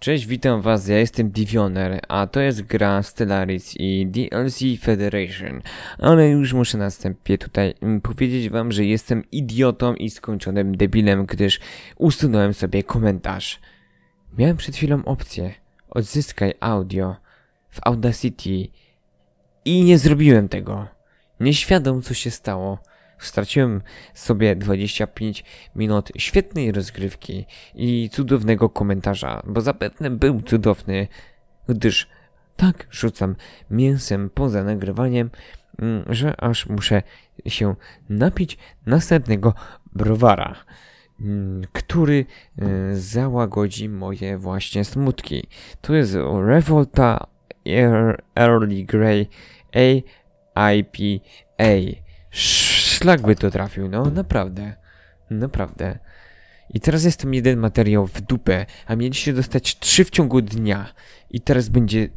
Cześć, witam was, ja jestem Divioner, a to jest gra Stellaris i DLC Federation, ale już muszę na wstępie tutaj mm, powiedzieć wam, że jestem idiotą i skończonym debilem, gdyż usunąłem sobie komentarz. Miałem przed chwilą opcję, odzyskaj audio w Audacity i nie zrobiłem tego. Nieświadom co się stało. Straciłem sobie 25 minut świetnej rozgrywki i cudownego komentarza, bo zapewne był cudowny, gdyż tak rzucam mięsem poza nagrywaniem, mm, że aż muszę się napić następnego browara, mm, który e, załagodzi moje właśnie smutki. To jest Revolta Early Grey AIPA szlak by to trafił, no naprawdę. Naprawdę. I teraz jest tam jeden materiał w dupę, a mieliście dostać trzy w ciągu dnia. I teraz będzie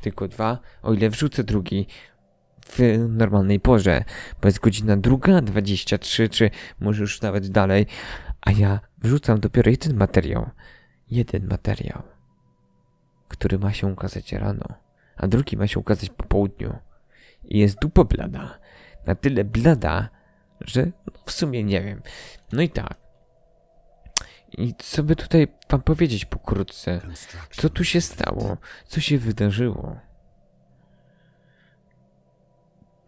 tylko dwa, o ile wrzucę drugi w normalnej porze, bo jest godzina druga, 23, czy może już nawet dalej, a ja wrzucam dopiero jeden materiał. Jeden materiał, który ma się ukazać rano, a drugi ma się ukazać po południu. I jest dupa blada. Na tyle blada, że no w sumie nie wiem. No i tak. I co by tutaj wam powiedzieć pokrótce? Co tu się stało? Co się wydarzyło?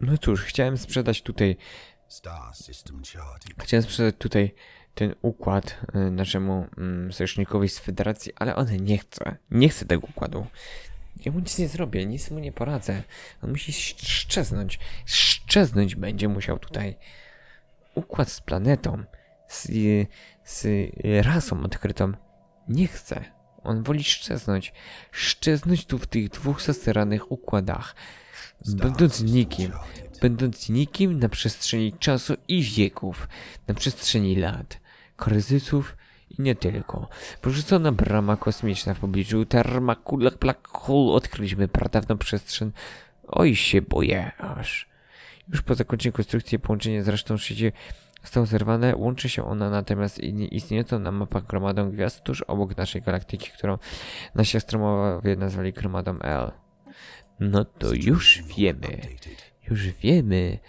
No cóż, chciałem sprzedać tutaj... Chciałem sprzedać tutaj ten układ y, naszemu mm, sojusznikowi z Federacji, ale on nie chce. Nie chce tego układu. Ja mu nic nie zrobię, nic mu nie poradzę. On musi szczeznąć. Szczeznąć będzie musiał tutaj układ z planetą, z, z rasą odkrytą nie chce. On woli szczeznąć. Szczeznąć tu w tych dwóch zaseranych układach. Będąc nikim. Będąc nikim na przestrzeni czasu i wieków. Na przestrzeni lat. Kryzysów i nie tylko. Porzucona brama kosmiczna w pobliżu Termakulak Black Hole odkryliśmy pradawną przestrzeń. Oj się boję aż. Już po zakończeniu konstrukcji połączenie z resztą sieci są zerwane, łączy się ona natomiast istniejącą na mapach gromadą gwiazd tuż obok naszej galaktyki, którą nasi astronomowie nazwali gromadą L. No to już wiemy, już wiemy,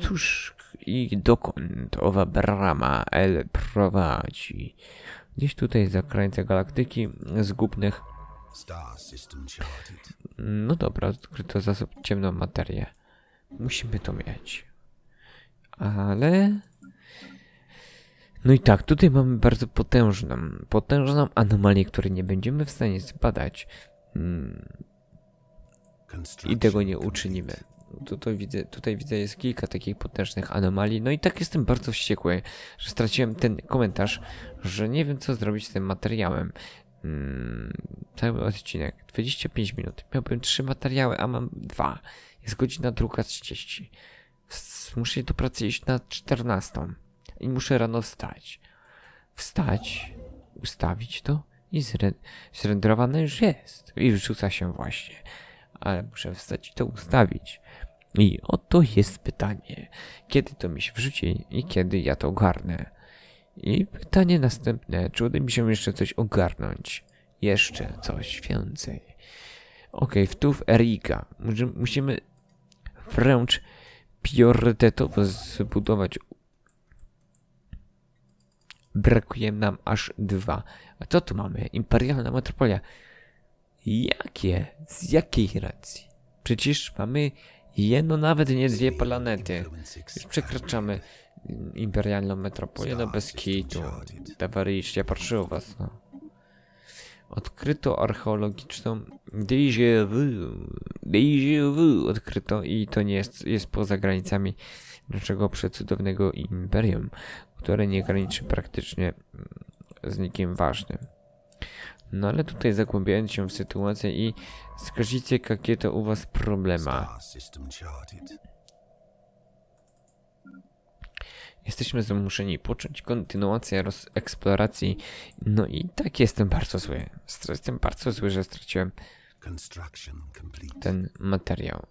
cóż i dokąd owa brama L prowadzi. Gdzieś tutaj za krańce galaktyki zgubnych. No dobra, odkryto zasób ciemną materię. Musimy to mieć. Ale... No i tak, tutaj mamy bardzo potężną, potężną anomalię, której nie będziemy w stanie zbadać. Hmm. I tego nie uczynimy. Tutaj widzę, tutaj widzę jest kilka takich potężnych anomalii. No i tak jestem bardzo wściekły, że straciłem ten komentarz, że nie wiem co zrobić z tym materiałem. Hmm, cały odcinek, 25 minut. Miałbym trzy materiały, a mam dwa. Jest godzina 2.30. Muszę do pracy iść na 14. I muszę rano wstać. Wstać, ustawić to i zre zrenderowane już jest. I wrzuca się właśnie. Ale muszę wstać i to ustawić. I oto jest pytanie. Kiedy to mi się wrzuci i kiedy ja to ogarnę? I pytanie następne. Czy uda mi się jeszcze coś ogarnąć? Jeszcze coś więcej. Okej, okay, wtów Erika. Musimy wręcz priorytetowo zbudować. Brakuje nam aż dwa. A co tu mamy? Imperialna metropolia. Jakie? Z jakiej racji? Przecież mamy jedno, nawet nie dwie planety. Już przekraczamy imperialną metropolię. No bez kitu. Towarzysz, ja was, no. Odkryto archeologiczną déjà vu, déjà vu odkryto i to nie jest, jest poza granicami naszego przecudownego imperium, które nie graniczy praktycznie z nikim ważnym. No ale tutaj zagłębiając się w sytuację i skażicie, jakie to u was problema. Jesteśmy zmuszeni począć kontynuację eksploracji. No i tak jestem bardzo zły. Jestem bardzo zły, że straciłem ten materiał.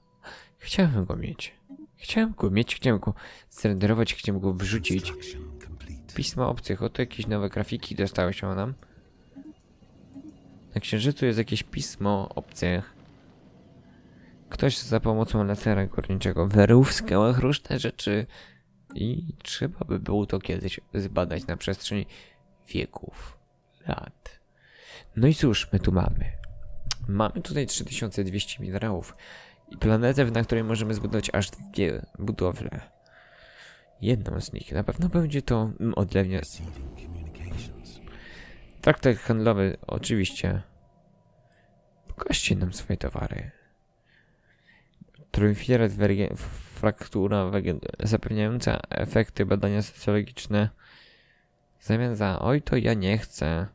Chciałem go mieć. Chciałem go mieć, chciałem go zrenderować, chciałem go wrzucić. Pisma obcych, oto jakieś nowe grafiki dostały się nam. Na księżycu jest jakieś pismo obcych. Ktoś za pomocą lasera górniczego wyrył w skałach różne rzeczy. I trzeba by było to kiedyś zbadać na przestrzeni wieków, lat. No i cóż my tu mamy? Mamy tutaj 3200 minerałów i planetę, na której możemy zbudować aż dwie budowle. Jedną z nich na pewno będzie to mm, odlewnia. Traktat handlowy, oczywiście. Pokażcie nam swoje towary. Trójfilaret fraktura zapewniająca efekty badania socjologiczne w zamian za oj to ja nie chcę.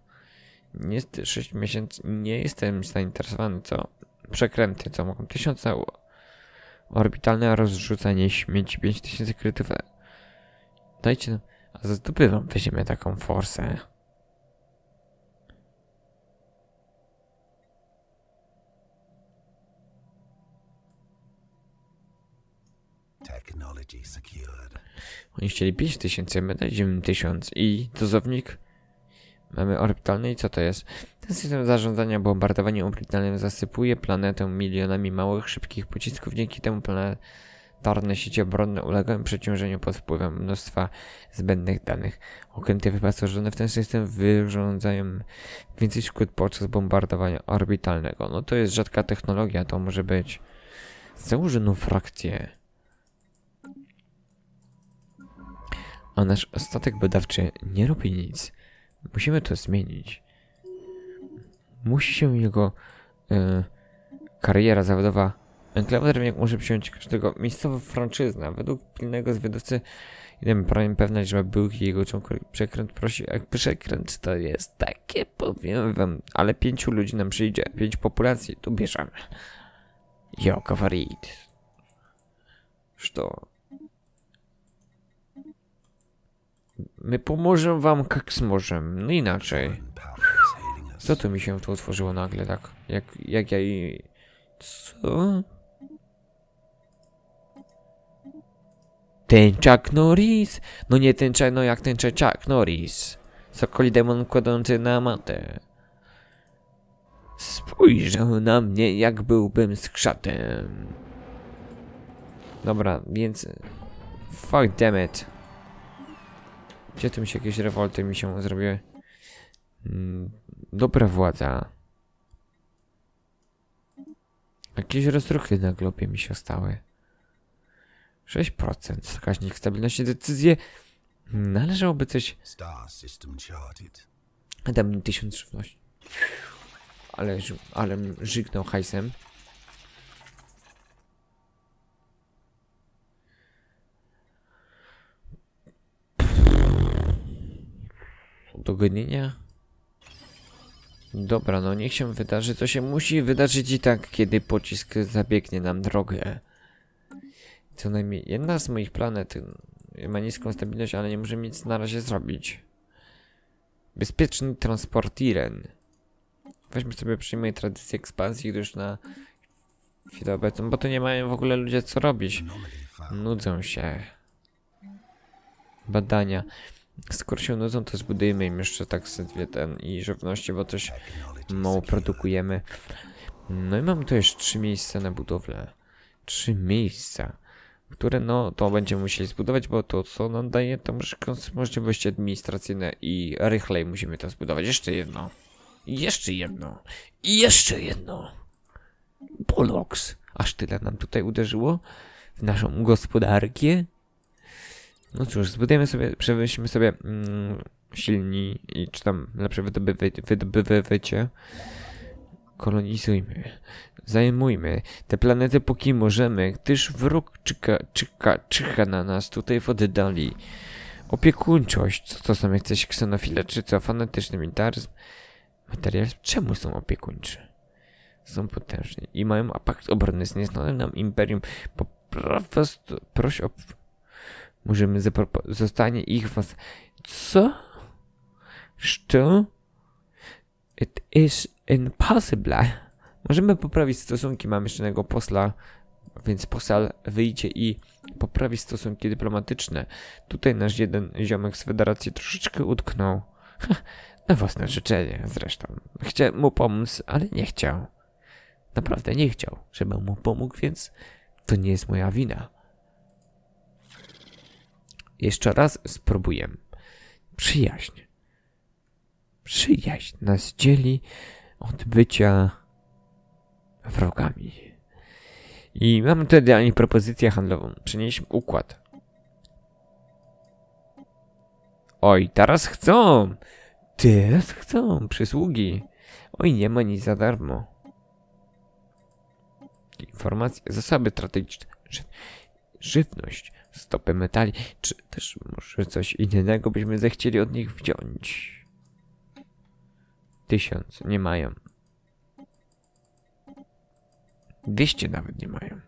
Nie, 6 miesięcy nie jestem zainteresowany, co przekręty, co mogą tysiące orbitalne rozrzucanie śmieci 5000 krytyw. Dajcie, no, a zdobywam weźmiemy taką forsę. Oni chcieli 5000, my dajemy 1000 i dozownik. Mamy orbitalny i co to jest? Ten system zarządzania bombardowaniem orbitalnym zasypuje planetę milionami małych, szybkich pocisków. Dzięki temu planetarne sieci obronne ulegają przeciążeniu pod wpływem mnóstwa zbędnych danych. Okręty wyposażone w ten system wyrządzają więcej szkód podczas bombardowania orbitalnego. No to jest rzadka technologia, to może być. Założoną frakcję. a nasz statek badawczy nie robi nic. Musimy to zmienić. Musi się jego e, kariera zawodowa. Enklawa Drewniak może przyjąć każdego miejscowo franczyzna. Według pilnego zwiadowcy Jestem prawie pewna, że byłki jego członków przekręt prosi, jak przekręt to jest takie, powiem wam, ale pięciu ludzi nam przyjdzie, pięć populacji, tu bierzemy. Joko farid. Что? My pomożemy wam jak smożem. No inaczej. Co to mi się tu otworzyło nagle tak? Jak, jak ja i... Co? Ten Chuck Norris? No nie ten Chuck, no jak ten Chuck Norris. Sokoli demon kładący na matę. Spojrzał na mnie, jak byłbym skrzatem. Dobra, więc... Fuck damn it. Gdzie tym się jakieś rewolty mi się zrobiły? Hmm, dobra władza. Jakieś rozruchy na globie mi się stały. 6% wskaźnik stabilności decyzje. Hmm, należałoby coś... mi 1000 żywności. Ale, ale żygnął hajsem. Do Dobra, no niech się wydarzy, co się musi wydarzyć i tak, kiedy pocisk zabiegnie nam drogę. Co najmniej jedna z moich planet ma niską stabilność, ale nie możemy nic na razie zrobić. Bezpieczny transport Iren. Weźmy sobie przyjmuję tradycję ekspansji, gdyż na chwilę obecną, bo to nie mają w ogóle ludzie co robić. Nudzą się. Badania. Skoro się nudzą, to zbudujemy im jeszcze tak dwie ten i żywności, bo coś mało produkujemy. No i mam tu jeszcze trzy miejsca na budowlę. Trzy miejsca, które no to będziemy musieli zbudować, bo to co nam daje to możliwości administracyjne i rychlej musimy to zbudować. Jeszcze jedno. Jeszcze jedno. I jeszcze jedno. Polox. Aż tyle nam tutaj uderzyło w naszą gospodarkę. No cóż, zbudujemy sobie, przewieźmy sobie mm, silni i czy tam lepsze wydobywy, wydobywycie. Kolonizujmy. Zajmujmy te planety póki możemy, gdyż wróg czyka, czyka, na nas tutaj w oddali. Opiekuńczość, co to są jakieś ksenofile, czy co, fanatyczny militaryzm, materializm, czemu są opiekuńczy? Są potężni i mają pakt obrony z nieznanym nam imperium. Po prostu proś o Możemy zaproponować. Zostanie ich was. Co? Co? It is impossible. Możemy poprawić stosunki. Mam jeszcze jednego posla, więc posal wyjdzie i poprawi stosunki dyplomatyczne. Tutaj nasz jeden ziomek z federacji troszeczkę utknął. Ha, na własne życzenie zresztą. Chciałem mu pomóc, ale nie chciał. Naprawdę nie chciał, żebym mu pomógł, więc to nie jest moja wina. Jeszcze raz spróbuję. Przyjaźń. Przyjaźń nas dzieli od bycia wrogami. I mamy tu dla nich propozycję handlową. Przynieśmy układ. Oj, teraz chcą! Teraz chcą przysługi. Oj, nie ma nic za darmo. Informacje, zasoby strategiczne żywność, stopy metali, czy też może coś innego byśmy zechcieli od nich wziąć. Tysiąc, nie mają. Dwieście nawet nie mają.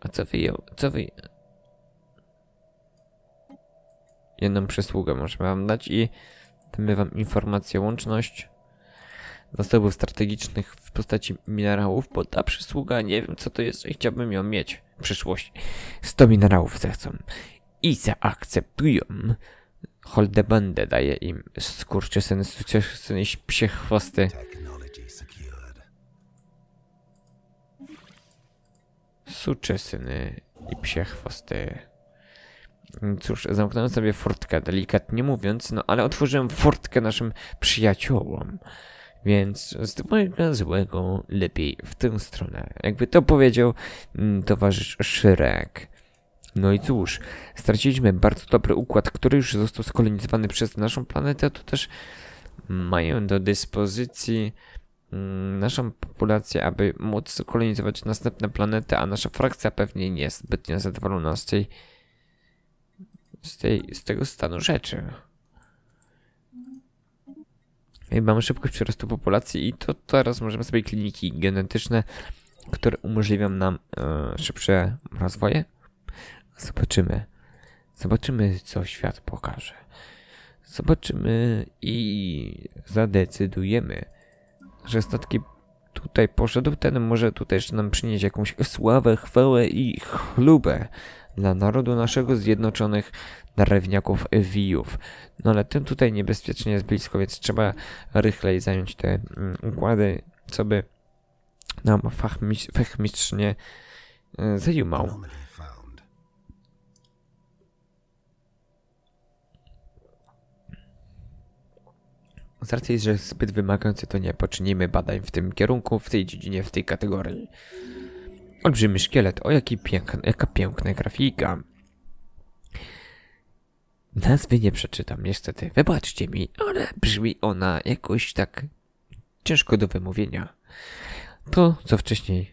A co wyjął, co wy... Jedną przysługę możemy wam dać i damy wam informację łączność zasobów strategicznych w postaci minerałów, bo ta przysługa nie wiem co to jest i chciałbym ją mieć w przyszłości. 100 minerałów zechcą i zaakceptują. Holdebandę daje im skurczysyny, skurczysyny, psie chwosty. Suczysyny i psie chwosty. Cóż, zamknąłem sobie furtkę, delikatnie mówiąc, no ale otworzyłem furtkę naszym przyjaciołom. Więc z mojego złego lepiej w tę stronę. Jakby to powiedział mm, towarzysz Szyrek. No i cóż, straciliśmy bardzo dobry układ, który już został skolonizowany przez naszą planetę, to też mają do dyspozycji mm, naszą populację, aby móc kolonizować następne planety, a nasza frakcja pewnie nie jest zbytnio zadowolona z tej, z tej, z tego stanu rzeczy. Mamy szybkość przyrostu populacji i to teraz możemy sobie kliniki genetyczne, które umożliwią nam e, szybsze rozwoje. Zobaczymy. Zobaczymy, co świat pokaże. Zobaczymy i zadecydujemy, że statki tutaj poszedł, ten może tutaj jeszcze nam przynieść jakąś sławę, chwałę i chlubę dla narodu naszego zjednoczonych drewniaków wijów. No ale tym tutaj niebezpiecznie jest blisko, więc trzeba rychlej zająć te mm, układy, co by nam fachmistrz, fachmistrz e, zajumał. Z racji, że zbyt wymagający to nie poczynimy badań w tym kierunku, w tej dziedzinie, w tej kategorii. Olbrzymi szkielet, o jaki piękny, jaka piękna grafika. Nazwy nie przeczytam niestety, wybaczcie mi, ale brzmi ona jakoś tak ciężko do wymówienia. To, co wcześniej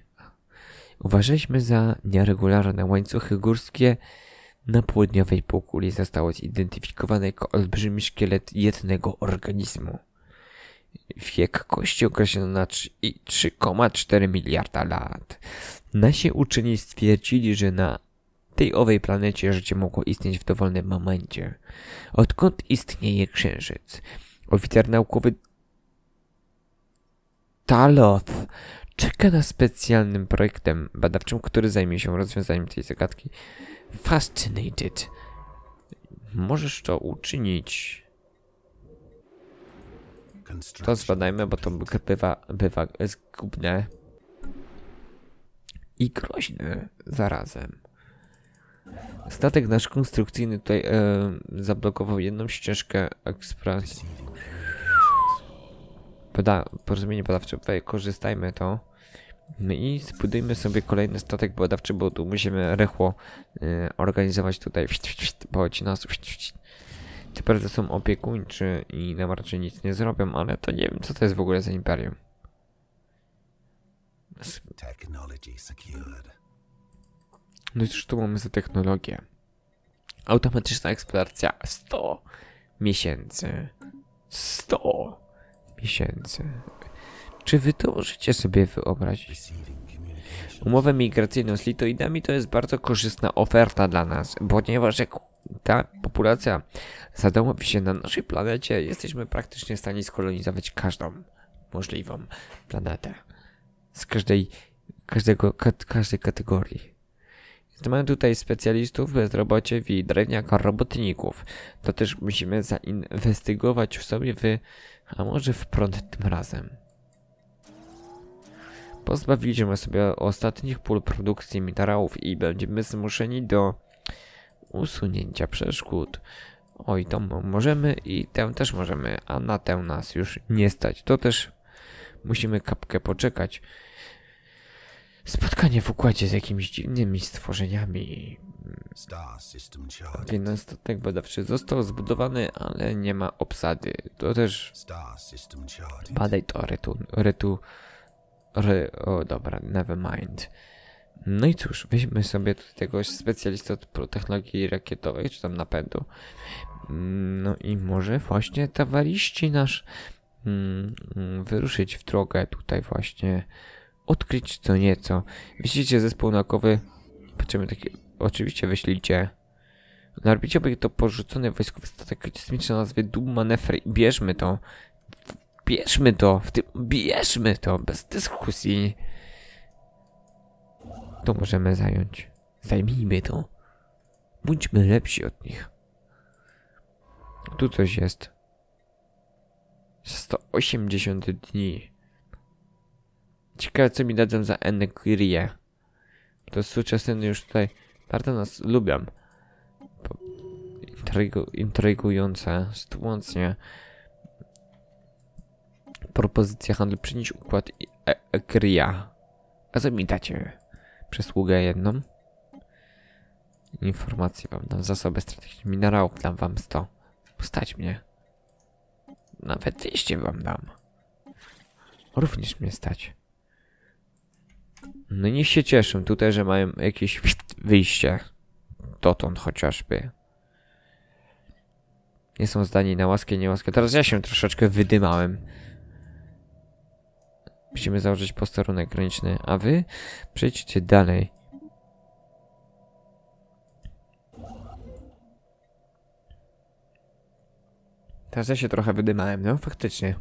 uważaliśmy za nieregularne łańcuchy górskie, na południowej półkuli zostało zidentyfikowane jako olbrzymi szkielet jednego organizmu. Wiek kości określono na 3,4 miliarda lat. Nasi uczyni stwierdzili, że na tej owej planecie życie mogło istnieć w dowolnym momencie. Odkąd istnieje Księżyc? Oficer naukowy Taloth czeka na specjalnym projektem badawczym, który zajmie się rozwiązaniem tej zagadki. Fascinated. Możesz to uczynić. To zbadajmy, bo to bywa, bywa zgubne i groźne zarazem. Statek nasz konstrukcyjny tutaj e, zablokował jedną ścieżkę ekspresji. Poda porozumienie badawcze, wykorzystajmy to. No i zbudujmy sobie kolejny statek badawczy, bo tu musimy rychło e, organizować tutaj ci nas. Te prace są opiekuńcze i nam raczej nic nie zrobią, ale to nie wiem, co to jest w ogóle za imperium. No i cóż tu mamy za technologię? Automatyczna eksploracja 100 miesięcy. 100 miesięcy. Czy wy to możecie sobie wyobrazić? Umowę migracyjną z Litoidami to jest bardzo korzystna oferta dla nas, ponieważ jak ta populacja zadomowi się na naszej planecie, jesteśmy praktycznie w stanie skolonizować każdą możliwą planetę. Z każdej, każdego, ka każdej kategorii. Mamy tutaj specjalistów, bezrobocie i drewniaka robotników. To też musimy zainwestygować w sobie w, a może w prąd tym razem. Pozbawiliśmy sobie ostatnich pól produkcji minerałów i będziemy zmuszeni do usunięcia przeszkód. Oj, tą możemy i tę też możemy, a na tę nas już nie stać. To też musimy kapkę poczekać. Spotkanie w układzie z jakimiś dziwnymi stworzeniami. Jeden statek badawczy został zbudowany, ale nie ma obsady. To też... Badaj to, retu... retu re, o, dobra, never mind. No i cóż, weźmy sobie tego specjalistę od technologii rakietowej, czy tam napędu. Mm, no i może właśnie tawariści nasz mm, wyruszyć w drogę tutaj właśnie, odkryć co nieco. Wyślijcie zespół naukowy, potrzebujemy taki, oczywiście wyślijcie. Na no, orbicie to porzucony wojskowy statek kosmiczny o nazwie Doom Bierzmy to. Bierzmy to, w tym, bierzmy to, bez dyskusji to możemy zająć. Zajmijmy to. Bądźmy lepsi od nich. Tu coś jest. 180 dni. Ciekawe co mi dadzą za Enekirię. To współczesny już tutaj bardzo nas lubią. Intrygu, intrygująca Propozycja handlu przynieść układ e- Ekria. A co mi dacie? przysługę jedną. Informacje wam dam, zasoby strategiczne minerałów dam wam 100. Stać mnie. Nawet 200 wam dam. Również mnie stać. No niech się cieszą tutaj, że mają jakieś wyjście. Dotąd chociażby. Nie są zdani na łaskę, niełaskę. Teraz ja się troszeczkę wydymałem. Musimy założyć posterunek graniczny, a wy przejdźcie dalej. Teraz ja się trochę wydymałem, no faktycznie.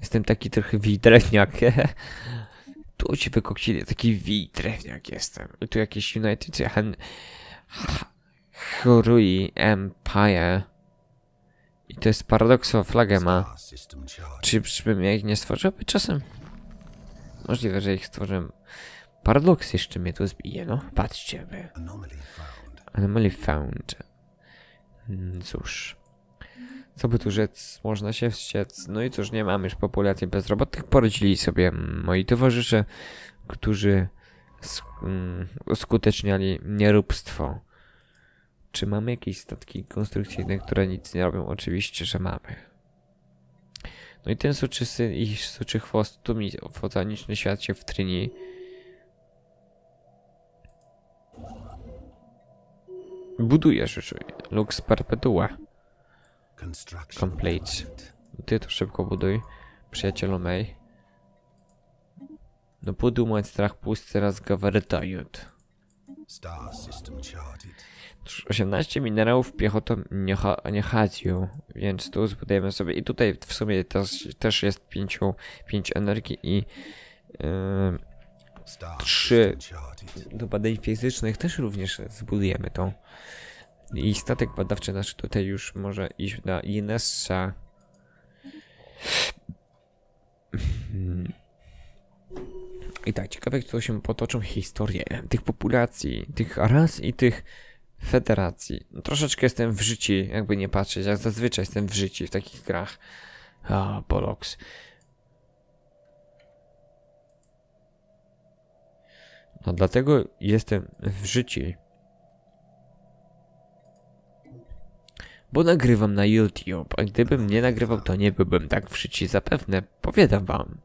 Jestem taki trochę widrewniak. tu ci wykoksili, taki widrewniak jestem. I tu jakieś United Chorui Empire. I to jest o flagę ma. Czy, bym ja ich nie stworzył? Czasem możliwe, że ich stworzyłem. Paradoks jeszcze mnie tu zbije, no. Patrzcie wy. Anomaly found. Cóż. Co by tu rzec? Można się wściec. No i cóż, nie mamy już populacji bezrobotnych. Porodzili sobie moi towarzysze, którzy sk mm, uskuteczniali nieróbstwo. Czy mamy jakieś statki konstrukcyjne, które nic nie robią? Oczywiście, że mamy. No i ten soczysty i soczy chwost tłumi fotoniczny świat się wtryni. Buduje rzeczy. Lux perpetua. Complete. Ty to szybko buduj, przyjacielu May. No buduj mój strach pusty raz gawertajut. Star system charted. 18 minerałów piechotą nie, ha, nie chodził, więc tu zbudujemy sobie. I tutaj w sumie też, też jest 5, 5 energii i yy, 3 do badań fizycznych też również zbudujemy tą. I statek badawczy nasz tutaj już może iść na Inessa. Hmm. I tak, ciekawe, jak to się potoczą historie tych populacji, tych ras i tych federacji. No, troszeczkę jestem w życiu, jakby nie patrzeć, jak zazwyczaj jestem w życiu w takich grach. A, Polox. No dlatego jestem w życiu. Bo nagrywam na YouTube, a gdybym nie nagrywał, to nie byłbym tak w życiu zapewne, powiadam wam.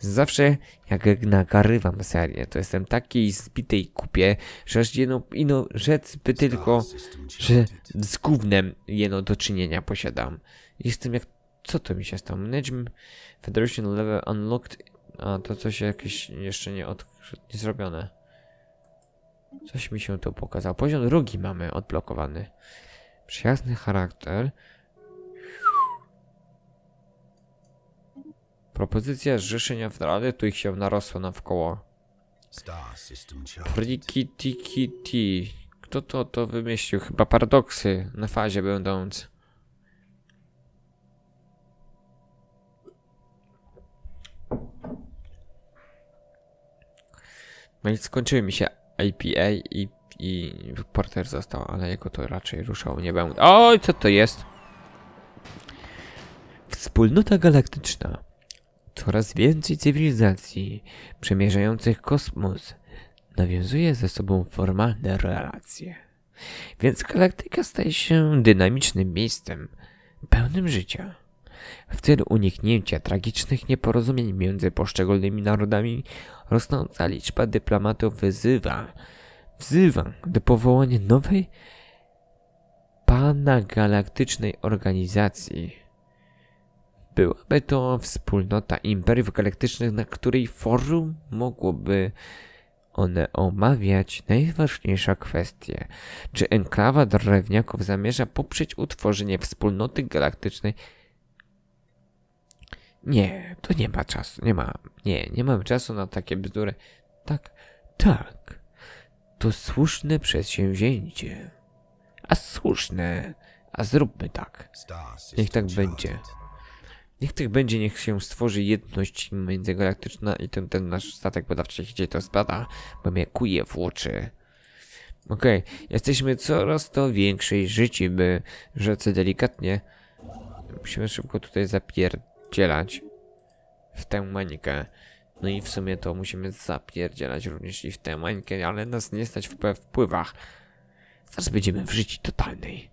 Zawsze jak nagrywam serię, to jestem takiej zbitej kupie, że aż i no rzec by tylko, że z gównem jedno do czynienia posiadam. Jestem jak, co to mi się stało? Management Federation Level Unlocked, a to coś jakieś jeszcze nie, od, nie zrobione. Coś mi się tu pokazało. Poziom drugi mamy odblokowany. Przyjazny charakter. Propozycja zrzeszenia w radę, tu ich się narosło wkoło. Priki tiki ti. Kto to to wymyślił? Chyba paradoksy na fazie będąc. No i skończyły mi się IPA i, i porter został, ale jego to raczej ruszał nie będę. Oj, co to jest? Wspólnota galaktyczna. Coraz więcej cywilizacji przemierzających kosmos nawiązuje ze sobą formalne relacje, więc galaktyka staje się dynamicznym miejscem pełnym życia. W celu uniknięcia tragicznych nieporozumień między poszczególnymi narodami, rosnąca liczba dyplomatów wzywa, wzywa do powołania nowej panagalaktycznej organizacji Byłaby to wspólnota imperiów galaktycznych, na której forum mogłoby one omawiać najważniejsze kwestie. Czy enklawa drewniaków zamierza poprzeć utworzenie wspólnoty galaktycznej? Nie, to nie ma czasu, nie ma, nie, nie mam czasu na takie bzdury. Tak, tak, to słuszne przedsięwzięcie. A słuszne, a zróbmy tak. Niech tak będzie. Niech tych będzie, niech się stworzy jedność międzygalaktyczna i ten, ten nasz statek badawczy gdzie to spada, bo mnie kuje w oczy. Okej, okay. jesteśmy coraz to większej życi, by rzece delikatnie. Musimy szybko tutaj zapierdzielać w tę manikę. No i w sumie to musimy zapierdzielać również i w tę mańkę, ale nas nie stać w wpływach. Zaraz będziemy w życiu totalnej.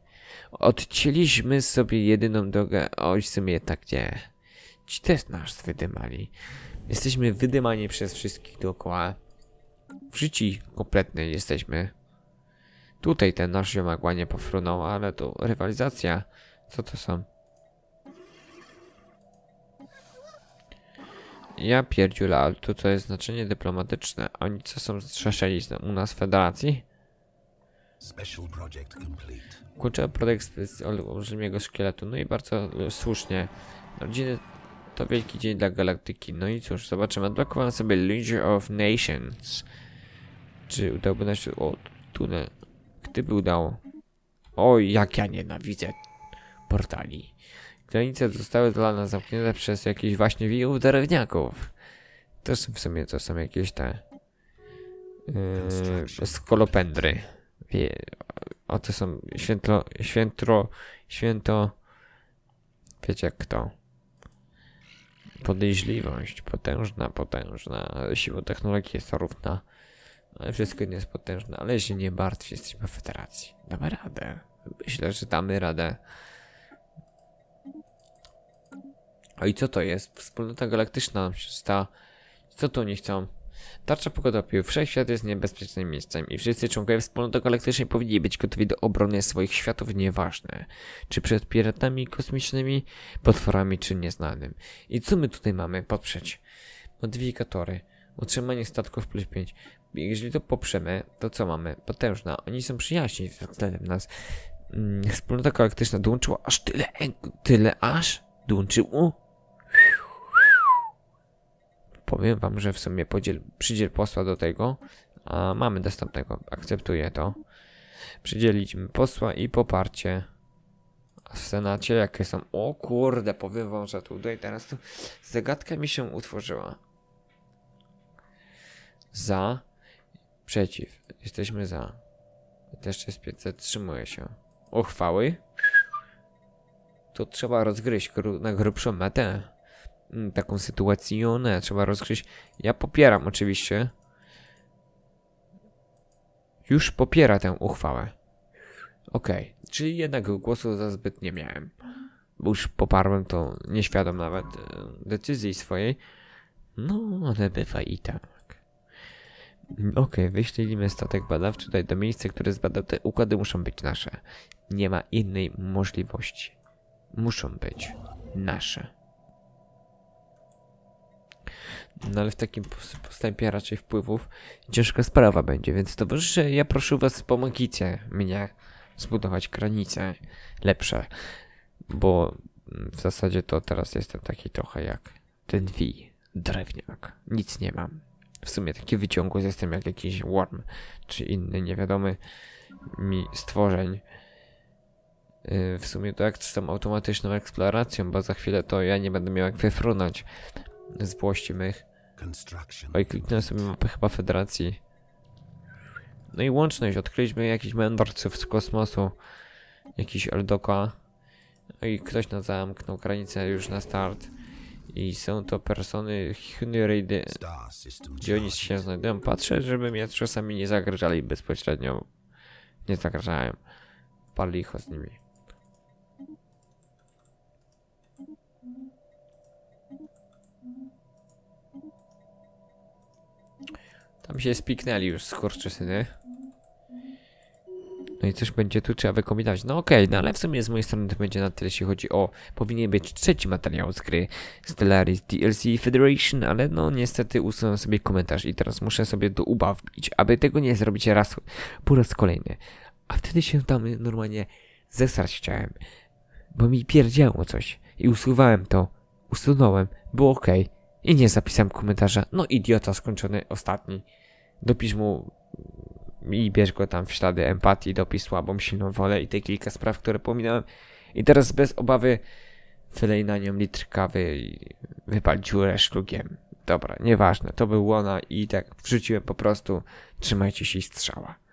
Odcięliśmy sobie jedyną drogę. Oj, w sumie tak nie. Ci też nas wydymali. Jesteśmy wydymani przez wszystkich dookoła. W życiu kompletnej jesteśmy. Tutaj ten nasz ziomak ładnie pofrunął, ale tu rywalizacja. Co to są? Ja pierdziula, ale tu co jest znaczenie dyplomatyczne. Oni co są strzeszeli u nas w federacji? Kurczę, projekt z olbrzymiego szkieletu. No i bardzo e, słusznie. Rodziny to wielki dzień dla galaktyki. No i cóż, zobaczymy. Odblokowałem sobie Leader of Nations. Czy udałoby nam się... O, tunel. Gdyby udało. Oj, jak ja nienawidzę portali. Granice zostały dla nas zamknięte przez jakichś właśnie wilków drewniaków. To w sumie to są jakieś te... Yy, skolopendry. Wie, o to są święto, święto, święto, wiecie jak kto. Podejrzliwość, potężna, potężna, siła technologii jest równa, ale wszystko nie jest potężne, ale się nie martw, jesteśmy w federacji. Damy radę. Myślę, że damy radę. A i co to jest? Wspólnota galaktyczna nam się stała. Co tu nie chcą? Tarcza pogoda pił. Wszechświat jest niebezpiecznym miejscem i wszyscy członkowie wspólnoty galaktycznej powinni być gotowi do obrony swoich światów, nieważne czy przed piratami kosmicznymi, potworami czy nieznanym. I co my tutaj mamy? Poprzeć. Modyfikatory. Utrzymanie statków plus 5. Jeżeli to poprzemy, to co mamy? Potężna. Oni są przyjaźni względem nas. Mm, wspólnota galaktyczna dołączyła aż tyle, tyle aż dołączyło Powiem wam, że w sumie podziel, przydziel posła do tego. A mamy dostępnego, akceptuję to. mi posła i poparcie. A w Senacie jakie są? O kurde, powiem wam, że tutaj teraz tu zagadka mi się utworzyła. Za, przeciw. Jesteśmy za. Też jest 500, trzymuje się. Uchwały? To trzeba rozgryźć gru na grubszą metę. Mm, taką sytuację ne, no, trzeba rozgrzeć. Ja popieram oczywiście. Już popiera tę uchwałę. Okej, okay. czyli jednak głosu za zbyt nie miałem. Bo już poparłem to nieświadom nawet e, decyzji swojej. No, ale bywa i tak. Mm, okej, okay, wyślijmy statek badawczy tutaj do miejsca, które zbadał. Te układy muszą być nasze. Nie ma innej możliwości. Muszą być nasze. No ale w takim postępie raczej wpływów ciężka sprawa będzie, więc towarzysze, ja proszę was, pomagicie mnie zbudować granice lepsze, bo w zasadzie to teraz jestem taki trochę jak ten V, drewniak, nic nie mam. W sumie taki wyciągły jestem jak jakiś worm, czy inny niewiadomy mi stworzeń. Yy, w sumie to jak z tą automatyczną eksploracją, bo za chwilę to ja nie będę miał jak wyfrunąć z włości mych. Oj, kliknę sobie mapę chyba Federacji. No i łączność. Odkryliśmy jakichś mędrców z kosmosu. Jakiś Eldoka. No I ktoś nas zamknął granicę już na start. I są to persony Hunyrejdy. Gdzie oni się znajdują? Patrzę, żeby mnie czasami nie zagrażali bezpośrednio. Nie zagrażałem. ich z nimi. Tam się spiknęli już skurczysyny. No i coś będzie tu trzeba wykombinować. No okej, okay, no ale w sumie z mojej strony to będzie na tyle, jeśli chodzi o... Powinien być trzeci materiał z gry Stellaris DLC Federation, ale no niestety usunąłem sobie komentarz i teraz muszę sobie to ubawić, aby tego nie zrobić raz po raz kolejny. A wtedy się tam normalnie zesrać chciałem, bo mi pierdziało coś i usuwałem to. Usunąłem, było okej. Okay. I nie zapisałem komentarza. No idiota skończony ostatni dopisz mu i bierz go tam w ślady empatii, dopisz słabą, silną wolę i te kilka spraw, które pominąłem. I teraz bez obawy wylej na nią litr kawy i wypal dziurę szlugiem. Dobra, nieważne, to był łona i tak wrzuciłem po prostu. Trzymajcie się i strzała.